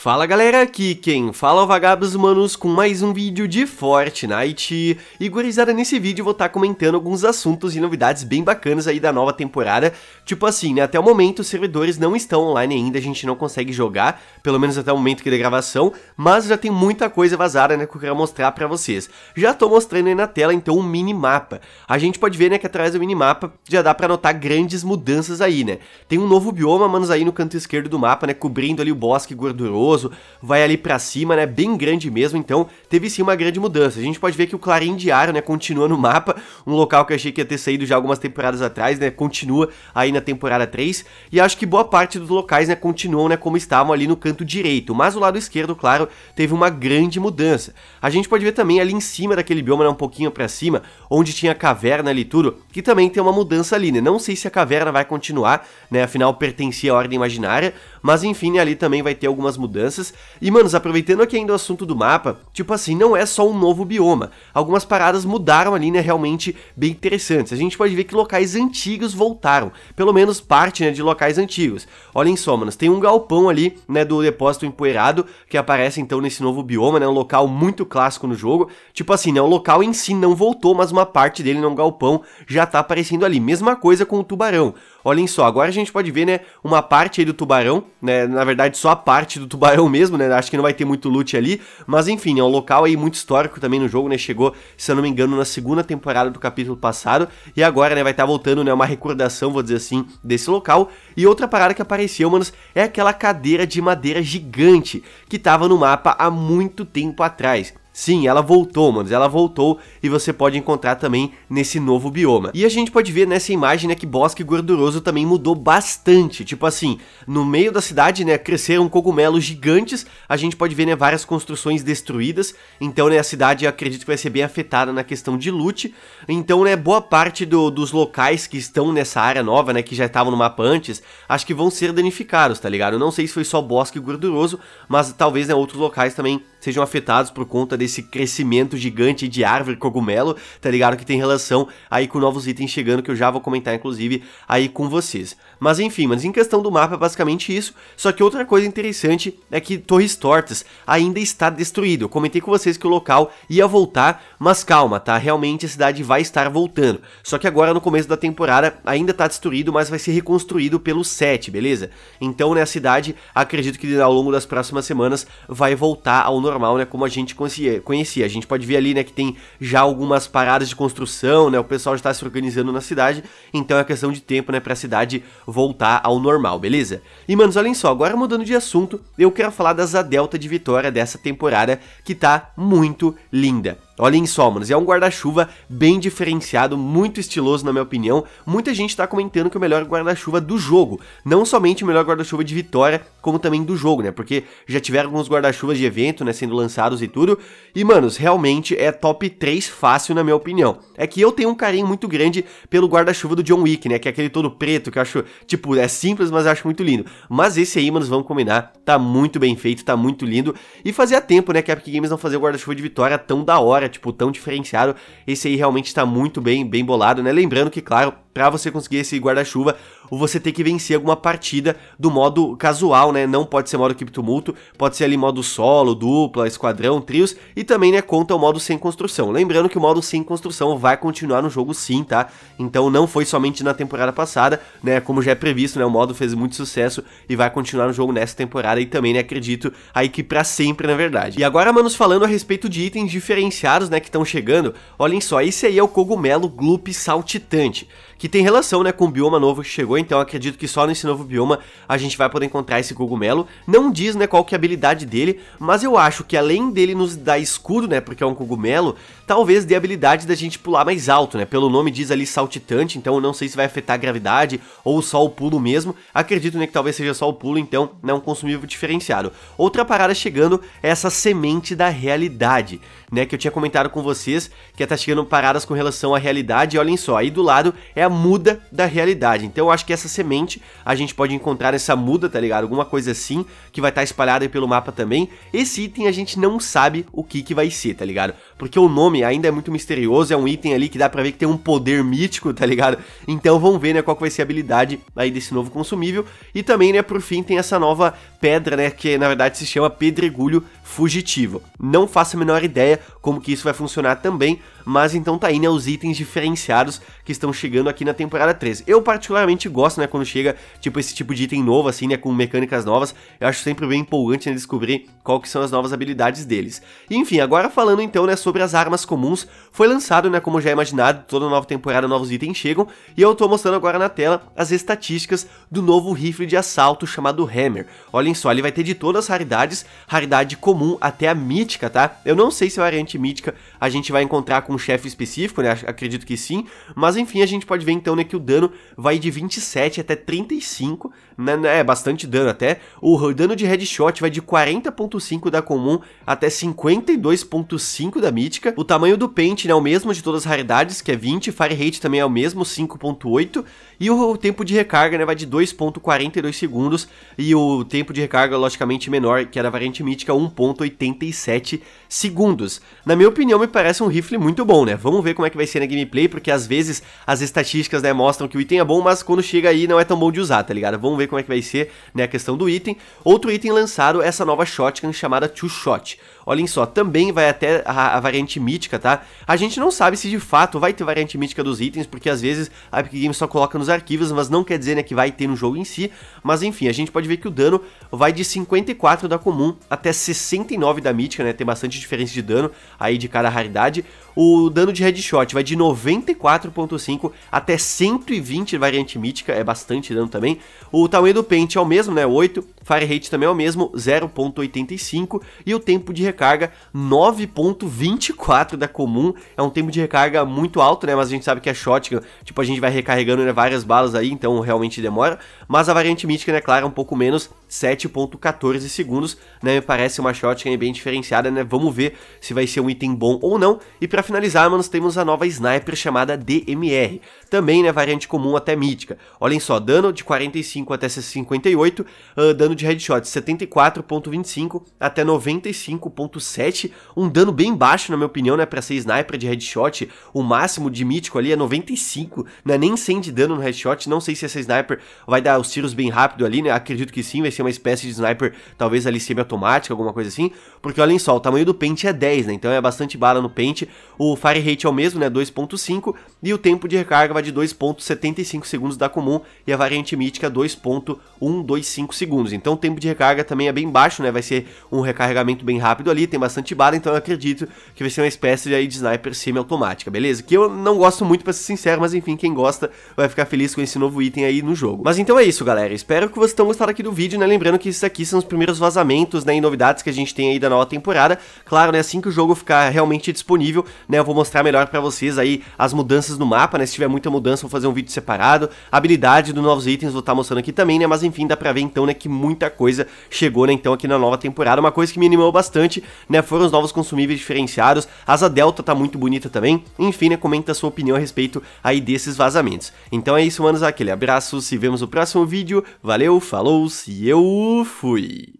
Fala galera, aqui quem fala é o Vagabos Humanos com mais um vídeo de Fortnite E gurizada, nesse vídeo eu vou estar tá comentando alguns assuntos e novidades bem bacanas aí da nova temporada Tipo assim, né, até o momento os servidores não estão online ainda, a gente não consegue jogar Pelo menos até o momento aqui da gravação Mas já tem muita coisa vazada, né, que eu quero mostrar pra vocês Já tô mostrando aí na tela, então, um minimapa A gente pode ver, né, que atrás do minimapa já dá pra notar grandes mudanças aí, né Tem um novo bioma, manos, aí no canto esquerdo do mapa, né, cobrindo ali o bosque gorduroso poderoso, vai ali para cima, né? Bem grande mesmo, então teve sim uma grande mudança. A gente pode ver que o Clarim Diário, né, continua no mapa, um local que eu achei que ia ter saído já algumas temporadas atrás, né? Continua aí na temporada 3, e acho que boa parte dos locais, né, continuam, né, como estavam ali no canto direito, mas o lado esquerdo, claro, teve uma grande mudança. A gente pode ver também ali em cima daquele bioma, né, um pouquinho para cima, onde tinha caverna ali tudo, que também tem uma mudança ali, né? Não sei se a caverna vai continuar, né? Afinal pertencia à ordem imaginária, mas enfim, né, ali também vai ter algumas mudanças. E, manos, aproveitando aqui ainda o assunto do mapa, tipo assim, não é só um novo bioma. Algumas paradas mudaram ali, né, realmente bem interessantes. A gente pode ver que locais antigos voltaram, pelo menos parte, né, de locais antigos. Olhem só, manos, tem um galpão ali, né, do depósito empoeirado, que aparece então nesse novo bioma, né, um local muito clássico no jogo. Tipo assim, né, o local em si não voltou, mas uma parte dele, né, um galpão, já tá aparecendo ali. Mesma coisa com o tubarão. Olhem só, agora a gente pode ver, né, uma parte aí do tubarão, né, na verdade só a parte do tubarão mesmo, né, acho que não vai ter muito loot ali, mas enfim, é um local aí muito histórico também no jogo, né, chegou, se eu não me engano, na segunda temporada do capítulo passado, e agora, né, vai estar tá voltando, né, uma recordação, vou dizer assim, desse local, e outra parada que apareceu, manos, é aquela cadeira de madeira gigante, que tava no mapa há muito tempo atrás. Sim, ela voltou, mano. ela voltou e você pode encontrar também nesse novo bioma. E a gente pode ver nessa imagem, né, que Bosque Gorduroso também mudou bastante, tipo assim, no meio da cidade, né, cresceram cogumelos gigantes, a gente pode ver, né, várias construções destruídas, então, né, a cidade acredito que vai ser bem afetada na questão de loot, então, né, boa parte do, dos locais que estão nessa área nova, né, que já estavam no mapa antes, acho que vão ser danificados, tá ligado? não sei se foi só Bosque Gorduroso, mas talvez, né, outros locais também sejam afetados por conta desse crescimento gigante de árvore cogumelo, tá ligado? Que tem relação aí com novos itens chegando, que eu já vou comentar, inclusive, aí com vocês. Mas enfim, mas em questão do mapa é basicamente isso, só que outra coisa interessante é que Torres Tortas ainda está destruído. Eu comentei com vocês que o local ia voltar, mas calma, tá? Realmente a cidade vai estar voltando. Só que agora no começo da temporada ainda está destruído, mas vai ser reconstruído pelo 7, beleza? Então, né, a cidade, acredito que ao longo das próximas semanas vai voltar ao normal, né, como a gente conhecia. A gente pode ver ali, né, que tem já algumas paradas de construção, né, o pessoal já está se organizando na cidade, então é questão de tempo, né, para a cidade voltar ao normal, beleza? E, manos, olhem só, agora mudando de assunto, eu quero falar da Zadelta de Vitória dessa temporada, que tá muito linda. Olhem só, manos, é um guarda-chuva bem diferenciado, muito estiloso na minha opinião. Muita gente tá comentando que é o melhor guarda-chuva do jogo, não somente o melhor guarda-chuva de vitória, como também do jogo, né? Porque já tiveram alguns guarda-chuvas de evento, né, sendo lançados e tudo. E, manos, realmente é top 3 fácil na minha opinião. É que eu tenho um carinho muito grande pelo guarda-chuva do John Wick, né, que é aquele todo preto que eu acho, tipo, é simples, mas eu acho muito lindo. Mas esse aí, manos, vamos combinar, tá muito bem feito, tá muito lindo. E fazia tempo, né, que a Epic Games não fazia guarda-chuva de vitória tão da hora tipo, tão diferenciado. Esse aí realmente tá muito bem, bem bolado, né? Lembrando que, claro, para você conseguir esse guarda-chuva, ou você ter que vencer alguma partida do modo casual, né? Não pode ser modo equipe tumulto, pode ser ali modo solo, dupla, esquadrão, trios, e também, né, conta o modo sem construção. Lembrando que o modo sem construção vai continuar no jogo sim, tá? Então não foi somente na temporada passada, né? Como já é previsto, né? O modo fez muito sucesso e vai continuar no jogo nessa temporada e também, né, acredito aí que pra sempre, na verdade. E agora, manos, falando a respeito de itens diferenciados, né, que estão chegando, olhem só, esse aí é o cogumelo Gloop Saltitante, que tem relação, né, com o bioma novo que chegou então acredito que só nesse novo bioma a gente vai poder encontrar esse cogumelo. Não diz, né, qual que é a habilidade dele, mas eu acho que além dele nos dar escudo, né, porque é um cogumelo, talvez dê a habilidade da gente pular mais alto, né? Pelo nome diz ali saltitante, então eu não sei se vai afetar a gravidade ou só o pulo mesmo. Acredito, né, que talvez seja só o pulo, então é um consumível diferenciado. Outra parada chegando é essa semente da realidade, né, que eu tinha comentado com vocês, que tá chegando paradas com relação à realidade, e olhem só, aí do lado é a muda da realidade. Então eu acho que essa semente a gente pode encontrar essa muda, tá ligado? Alguma coisa assim que vai estar tá espalhada aí pelo mapa também. Esse item a gente não sabe o que que vai ser, tá ligado? Porque o nome ainda é muito misterioso, é um item ali que dá pra ver que tem um poder mítico, tá ligado? Então vamos ver, né, qual que vai ser a habilidade aí desse novo consumível. E também, né, por fim, tem essa nova pedra, né, que na verdade se chama pedregulho fugitivo. Não faço a menor ideia como que isso vai funcionar também, mas então tá aí, né, os itens diferenciados que estão chegando aqui na temporada 3. Eu particularmente gosto, né, quando chega, tipo, esse tipo de item novo, assim, né, com mecânicas novas, eu acho sempre bem empolgante, né, descobrir qual que são as novas habilidades deles. enfim, agora falando então, né, sobre as armas comuns, foi lançado, né, como já é imaginado, toda nova temporada novos itens chegam, e eu tô mostrando agora na tela as estatísticas do novo rifle de assalto chamado Hammer. Olha olhem só, ele vai ter de todas as raridades, raridade comum até a mítica, tá? Eu não sei se é a variante mítica a gente vai encontrar com um chefe específico, né? Acredito que sim, mas enfim, a gente pode ver então né, que o dano vai de 27 até 35, né, né? É bastante dano até. O dano de headshot vai de 40.5 da comum até 52.5 da mítica. O tamanho do pente né, é o mesmo de todas as raridades, que é 20, fire rate também é o mesmo, 5.8, e o tempo de recarga né, vai de 2.42 segundos e o tempo de de recarga logicamente menor, que era da variante mítica 1.87 segundos. Na minha opinião, me parece um rifle muito bom, né? Vamos ver como é que vai ser na gameplay, porque às vezes as estatísticas né, mostram que o item é bom, mas quando chega aí não é tão bom de usar, tá ligado? Vamos ver como é que vai ser né, a questão do item. Outro item lançado é essa nova shotgun chamada Two Shot olhem só, também vai até a, a, variante mítica, tá? A gente não sabe se de fato vai ter variante mítica dos itens, porque às vezes a Epic Games só coloca nos arquivos, mas não quer dizer né, que vai ter no jogo em si. Mas enfim, a gente pode ver que o dano vai de 54 da comum até 69 da mítica, né? Tem bastante diferença de dano aí de cada raridade. O dano de headshot vai de 94.5 até 120 variante mítica, é bastante dano também. O tamanho do pente é o mesmo, né? 8. Fire rate também é o mesmo, 0.85. E o tempo de recarga 9.24 da comum. É um tempo de recarga muito alto, né? Mas a gente sabe que a é shotgun, tipo, a gente vai recarregando né, várias balas aí, então realmente demora. Mas a variante mítica, né, claro, é um pouco menos 7.14 segundos, né? Me parece uma shotgun bem diferenciada, né? Vamos ver se vai ser um item bom ou não. E para finalizar, mano, temos a nova sniper chamada DMR, também, né, variante comum até mítica. Olhem só, dano de 45 até 58, uh, ah, dano de headshot 74.25 até 95.7, um dano bem baixo, na minha opinião, né, para ser sniper de headshot, o máximo de mítico ali é 95, né? Nem 100 de dano no headshot, não sei se essa sniper vai dar os tiros bem rápido ali, né? Acredito que sim, vai ser uma espécie de sniper, talvez ali semi-automática, alguma coisa assim. Porque olhem só, o tamanho do pente é 10, né? Então é bastante bala no pente. O fire rate é o mesmo, né? 2.5. E o tempo de recarga vai de 2.75 segundos da comum. E a variante mítica 2.125 é segundos. Então o tempo de recarga também é bem baixo, né? Vai ser um recarregamento bem rápido ali, tem bastante bala. Então eu acredito que vai ser uma espécie aí de sniper semi-automática, beleza? Que eu não gosto muito, pra ser sincero, mas enfim, quem gosta vai ficar feliz com esse novo item aí no jogo. Mas então é isso, galera. Espero que vocês tenham gostado aqui do vídeo, né? Lembrando que isso aqui são os primeiros vazamentos, né, e novidades que a gente tem aí da nova temporada. Claro, né, assim que o jogo ficar realmente disponível, né, eu vou mostrar melhor para vocês aí as mudanças no mapa, né, se tiver muita mudança, vou fazer um vídeo separado. A habilidade dos novos itens vou estar tá mostrando aqui também, né, mas enfim, dá pra ver então, né, que muita coisa chegou, né, então aqui na nova temporada. Uma coisa que me animou bastante, né, foram os novos consumíveis diferenciados. A asa delta tá muito bonita também. Enfim, né, comenta a sua opinião a respeito aí desses vazamentos. Então é isso, manos, aquele abraço, se vemos no próximo vídeo. Valeu, falou, se eu eu fui.